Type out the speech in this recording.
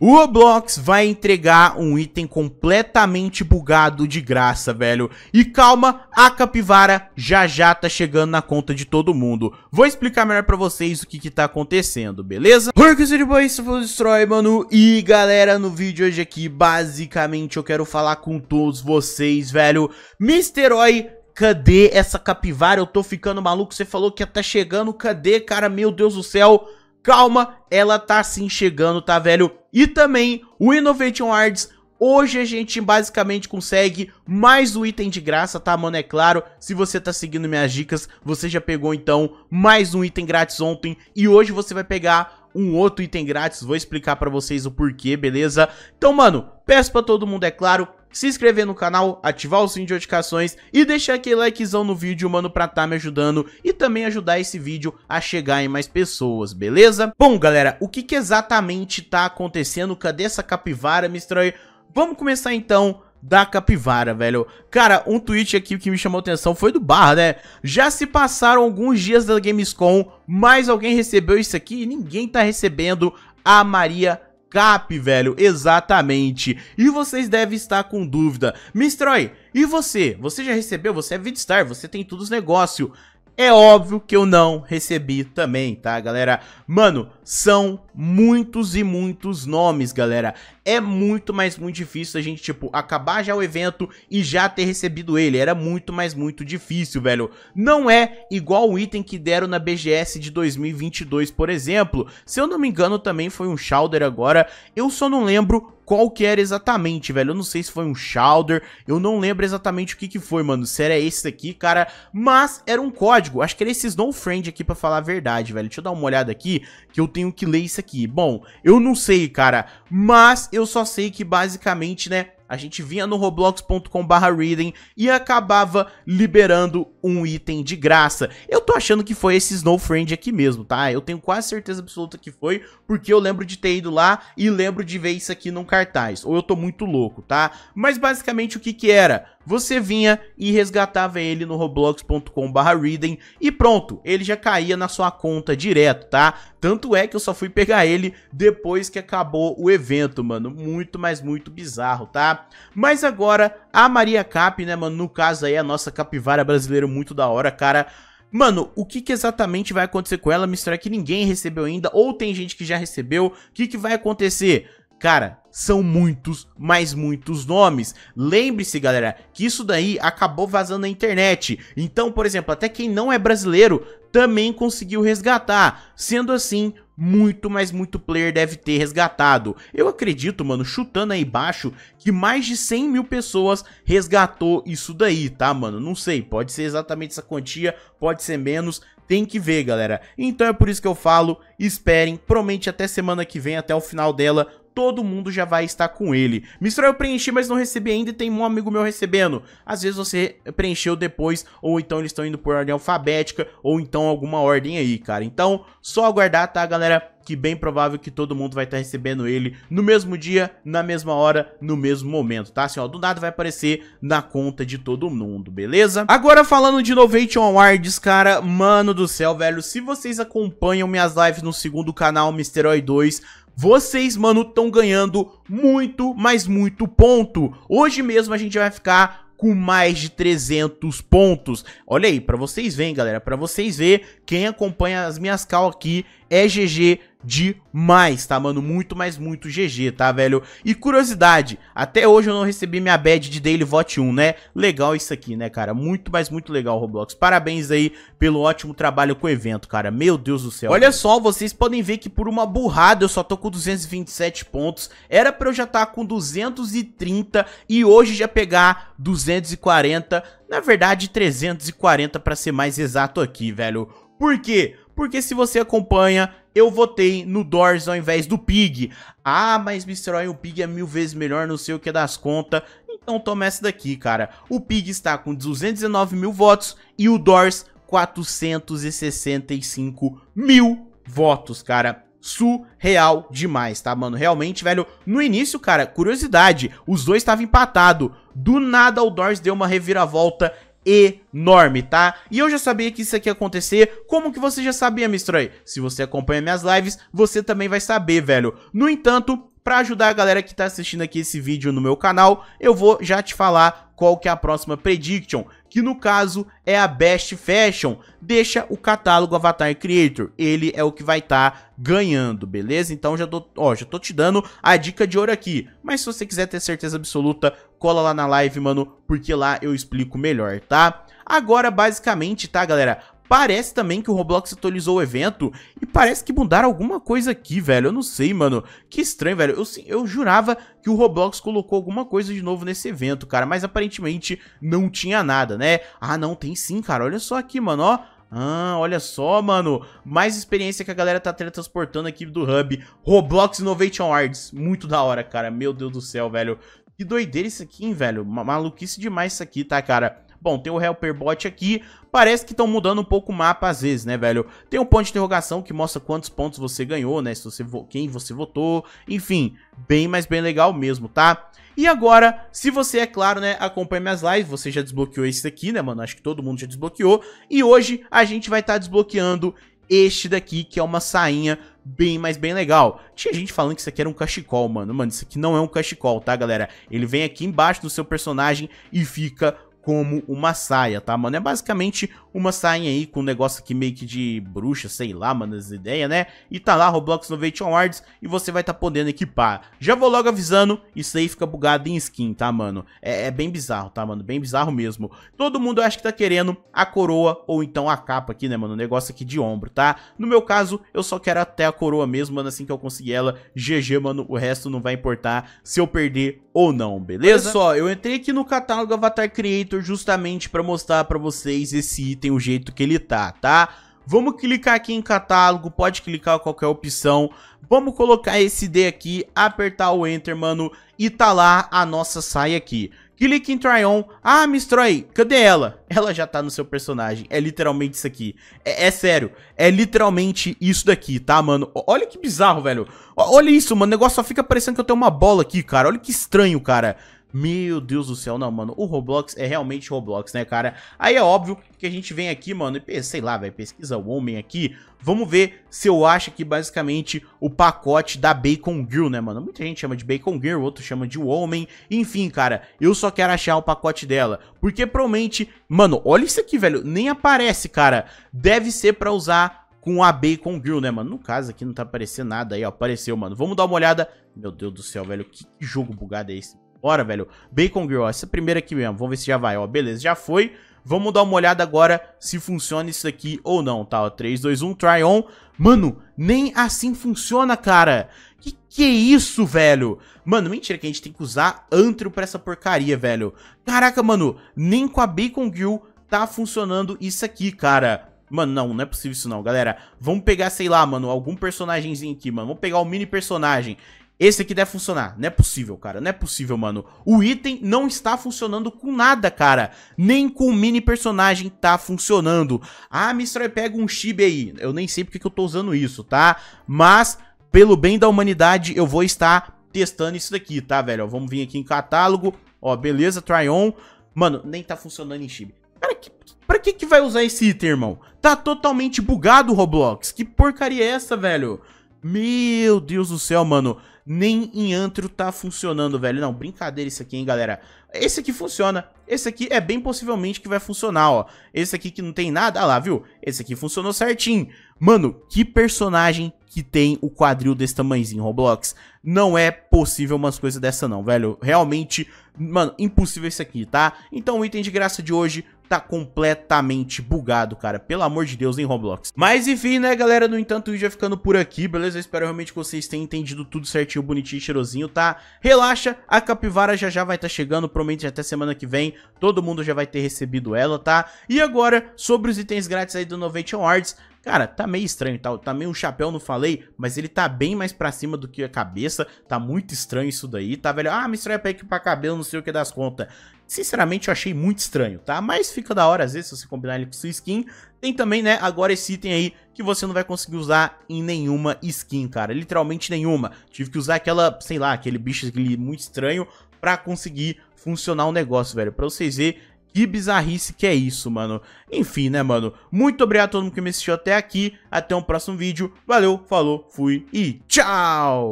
O Roblox vai entregar um item completamente bugado de graça, velho. E calma, a capivara já já tá chegando na conta de todo mundo. Vou explicar melhor pra vocês o que que tá acontecendo, beleza? Oi, que seja boa, isso foi Destroy, mano. E galera, no vídeo hoje aqui, basicamente eu quero falar com todos vocês, velho. Mr. Oi cadê essa capivara? Eu tô ficando maluco, você falou que tá chegando, cadê, cara? Meu Deus do céu, calma, ela tá sim chegando, tá, velho? E também o Innovation Arts Hoje a gente basicamente consegue mais um item de graça, tá, mano? É claro, se você tá seguindo minhas dicas, você já pegou então mais um item grátis ontem e hoje você vai pegar um outro item grátis, vou explicar pra vocês o porquê, beleza? Então, mano, peço pra todo mundo, é claro, se inscrever no canal, ativar o sininho de notificações e deixar aquele likezão no vídeo, mano, pra tá me ajudando e também ajudar esse vídeo a chegar em mais pessoas, beleza? Bom, galera, o que, que exatamente tá acontecendo? Cadê essa capivara, Mistroy? Vamos começar então da capivara, velho. Cara, um tweet aqui que me chamou atenção foi do Barra, né? Já se passaram alguns dias da Gamescom, mas alguém recebeu isso aqui e ninguém tá recebendo a Maria cap, velho, exatamente. E vocês devem estar com dúvida. Mistroy, e você? Você já recebeu? Você é Vidstar, você tem todos os negócios é óbvio que eu não recebi também, tá, galera? Mano, são muitos e muitos nomes, galera. É muito, mas muito difícil a gente, tipo, acabar já o evento e já ter recebido ele. Era muito, mas muito difícil, velho. Não é igual o item que deram na BGS de 2022, por exemplo. Se eu não me engano, também foi um Shouder agora. Eu só não lembro qual que era exatamente, velho. Eu não sei se foi um Shouder, eu não lembro exatamente o que que foi, mano. Se era esse aqui, cara. Mas era um código. Acho que era esse Snow Friend aqui, pra falar a verdade, velho. Deixa eu dar uma olhada aqui, que eu tenho que ler isso aqui. Bom, eu não sei, cara. Mas eu só sei que basicamente, né, a gente vinha no roblox.com/reading e acabava liberando um item de graça. Eu tô achando que foi esse Snow Friend aqui mesmo, tá? Eu tenho quase certeza absoluta que foi, porque eu lembro de ter ido lá e lembro de ver isso aqui num cartaz. Ou eu tô muito louco, tá? Mas basicamente o que que era? você vinha e resgatava ele no roblox.com/reading e pronto, ele já caía na sua conta direto, tá? Tanto é que eu só fui pegar ele depois que acabou o evento, mano. Muito, mas muito bizarro, tá? Mas agora, a Maria Cap, né, mano? No caso aí, a nossa capivara brasileira muito da hora, cara. Mano, o que, que, exatamente vai acontecer com ela? Misturar que ninguém recebeu ainda, ou tem gente que já recebeu. O que, que vai acontecer? Cara, são muitos, mas muitos nomes. Lembre-se, galera, que isso daí acabou vazando na internet. Então, por exemplo, até quem não é brasileiro também conseguiu resgatar. Sendo assim, muito, mas muito player deve ter resgatado. Eu acredito, mano, chutando aí baixo, que mais de 100 mil pessoas resgatou isso daí, tá, mano? Não sei, pode ser exatamente essa quantia, pode ser menos, tem que ver, galera. Então é por isso que eu falo, esperem, promete até semana que vem, até o final dela, todo mundo já vai estar com ele. Mistral eu preenchi, mas não recebi ainda e tem um amigo meu recebendo. Às vezes você preencheu depois, ou então eles estão indo por ordem alfabética, ou então alguma ordem aí, cara. Então, só aguardar, tá, galera? que bem provável que todo mundo vai estar tá recebendo ele no mesmo dia, na mesma hora, no mesmo momento, tá? Assim, ó, do nada vai aparecer na conta de todo mundo, beleza? Agora falando de Innovation Awards, cara, mano do céu, velho, se vocês acompanham minhas lives no segundo canal, Misteroid 2, vocês, mano, estão ganhando muito, mas muito ponto. Hoje mesmo a gente vai ficar com mais de 300 pontos. Olha aí, para vocês verem, galera, para vocês verem quem acompanha as minhas cal aqui é GG demais, tá, mano? Muito, mas muito GG, tá, velho? E curiosidade, até hoje eu não recebi minha badge de Daily Vote 1, né? Legal isso aqui, né, cara? Muito, mas muito legal, Roblox. Parabéns aí pelo ótimo trabalho com o evento, cara. Meu Deus do céu. Olha só, vocês podem ver que por uma burrada eu só tô com 227 pontos. Era pra eu já estar tá com 230 e hoje já pegar 240, na verdade 340 pra ser mais exato aqui, velho. Por quê? Porque se você acompanha eu votei no Doors ao invés do Pig. Ah, mas Mr. Oil, o Pig é mil vezes melhor, não sei o que das contas. Então toma essa daqui, cara. O Pig está com 219 mil votos e o Doors 465 mil votos, cara surreal demais, tá, mano? Realmente, velho, no início, cara, curiosidade, os dois estavam empatados. Do nada o Doors deu uma reviravolta enorme, tá? E eu já sabia que isso aqui ia acontecer, como que você já sabia, Mistray? Se você acompanha minhas lives, você também vai saber, velho. No entanto, para ajudar a galera que tá assistindo aqui esse vídeo no meu canal, eu vou já te falar qual que é a próxima prediction, que no caso é a Best Fashion. Deixa o catálogo Avatar Creator, ele é o que vai estar tá ganhando, beleza? Então já tô, ó, já tô te dando a dica de ouro aqui, mas se você quiser ter certeza absoluta, cola lá na live, mano, porque lá eu explico melhor, tá? Agora, basicamente, tá, galera? Parece também que o Roblox atualizou o evento e parece que mudaram alguma coisa aqui, velho. Eu não sei, mano. Que estranho, velho. Eu, eu jurava que o Roblox colocou alguma coisa de novo nesse evento, cara, mas aparentemente não tinha nada, né? Ah, não, tem sim, cara. Olha só aqui, mano, ó. Ah, olha só, mano. Mais experiência que a galera tá teletransportando aqui do Hub. Roblox Innovation Arts. Muito da hora, cara. Meu Deus do céu, velho. Que doideira isso aqui, hein, velho? Maluquice demais isso aqui, tá, cara? Bom, tem o Helperbot aqui, parece que estão mudando um pouco o mapa às vezes, né, velho? Tem um ponto de interrogação que mostra quantos pontos você ganhou, né, se você quem você votou, enfim, bem, mais bem legal mesmo, tá? E agora, se você, é claro, né, acompanha minhas lives, você já desbloqueou esse daqui, né, mano? Acho que todo mundo já desbloqueou. E hoje a gente vai estar tá desbloqueando este daqui, que é uma sainha bem, mas bem legal. Tinha gente falando que isso aqui era um cachecol, mano. Mano, isso aqui não é um cachecol, tá, galera? Ele vem aqui embaixo do seu personagem e fica como uma saia, tá, mano? É basicamente uma saia aí com um negócio aqui meio que de bruxa, sei lá, mano, as ideias, né? E tá lá Roblox Innovation Awards e você vai tá podendo equipar. Já vou logo avisando, isso aí fica bugado em skin, tá, mano? É, é bem bizarro, tá, mano? Bem bizarro mesmo. Todo mundo acha que tá querendo a coroa ou então a capa aqui, né, mano? O negócio aqui de ombro, tá? No meu caso, eu só quero até a coroa mesmo, mano, assim que eu conseguir ela. GG, mano, o resto não vai importar se eu perder ou não, beleza? Olha só, eu entrei aqui no catálogo Avatar Creator justamente para mostrar para vocês esse item, o jeito que ele tá, tá? Vamos clicar aqui em catálogo, pode clicar em qualquer opção. Vamos colocar esse D aqui, apertar o Enter, mano, e tá lá a nossa saia aqui. Clique em Try On. Ah, Mistroy, cadê ela? Ela já tá no seu personagem. É literalmente isso aqui. É, é, sério. É literalmente isso daqui, tá, mano? Olha que bizarro, velho. Olha isso, mano. O negócio só fica parecendo que eu tenho uma bola aqui, cara. Olha que estranho, cara. Meu Deus do céu, não, mano. O Roblox é realmente Roblox, né, cara? Aí é óbvio que a gente vem aqui, mano, e sei lá, velho, pesquisa o homem aqui. Vamos ver se eu acho aqui, basicamente, o pacote da Bacon Girl, né, mano? Muita gente chama de Bacon Girl, outro chama de Homem. Enfim, cara, eu só quero achar o pacote dela. Porque provavelmente... Mano, olha isso aqui, velho. Nem aparece, cara. Deve ser pra usar com a Bacon Girl, né, mano? No caso aqui não tá aparecendo nada aí, ó. Apareceu, mano. Vamos dar uma olhada. Meu Deus do céu, velho. Que jogo bugado é esse? Bora, velho. Bacon Grill, ó, essa primeira aqui mesmo. Vamos ver se já vai, ó. Beleza, já foi. Vamos dar uma olhada agora se funciona isso aqui ou não, tá? Ó, 3, 2, 1, try on. Mano, nem assim funciona, cara. Que que é isso, velho? Mano, mentira que a gente tem que usar antro pra essa porcaria, velho. Caraca, mano, nem com a Bacon Grill tá funcionando isso aqui, cara. Mano, não, não é possível isso não, galera. Vamos pegar, sei lá, mano, algum personagemzinho aqui, mano. Vamos pegar o um mini personagem esse aqui deve funcionar. Não é possível, cara. Não é possível, mano. O item não está funcionando com nada, cara. Nem com o mini personagem tá funcionando. Ah, Mistral, pega um chibi aí. Eu nem sei porque que eu tô usando isso, tá? Mas, pelo bem da humanidade, eu vou estar testando isso daqui, tá, velho? Ó, vamos vir aqui em catálogo. Ó, beleza, try on. Mano, nem tá funcionando em chibi. Cara, que, pra que que vai usar esse item, irmão? Tá totalmente bugado o Roblox. Que porcaria é essa, velho? Meu Deus do céu, mano nem em antro tá funcionando, velho. Não, brincadeira isso aqui, hein, galera. Esse aqui funciona. Esse aqui é bem possivelmente que vai funcionar, ó. Esse aqui que não tem nada, ah lá, viu? Esse aqui funcionou certinho. Mano, que personagem que tem o quadril desse tamanhozinho, Roblox? Não é possível umas coisas dessa não, velho. Realmente, mano, impossível isso aqui, tá? Então o item de graça de hoje tá completamente bugado, cara. Pelo amor de Deus, em Roblox. Mas enfim, né, galera? No entanto, o vídeo vai ficando por aqui, beleza? Eu espero realmente que vocês tenham entendido tudo certinho, bonitinho, cheirosinho, tá? Relaxa, a capivara já já vai estar tá chegando, prometo até semana que vem todo mundo já vai ter recebido ela, tá? E agora, sobre os itens grátis aí do Novation Awards... Cara, tá meio estranho, tá, tá meio um chapéu, não falei, mas ele tá bem mais pra cima do que a cabeça, tá muito estranho isso daí, tá, velho? Ah, mistura pack pra cabelo, não sei o que das contas. Sinceramente, eu achei muito estranho, tá? Mas fica da hora, às vezes, se você combinar ele com sua skin. Tem também, né, agora esse item aí que você não vai conseguir usar em nenhuma skin, cara. Literalmente nenhuma. Tive que usar aquela, sei lá, aquele bicho aquele muito estranho pra conseguir funcionar o um negócio, velho. Pra vocês verem que bizarrice que é isso, mano. Enfim, né, mano? Muito obrigado a todo mundo que me assistiu até aqui. Até o um próximo vídeo. Valeu, falou, fui e tchau!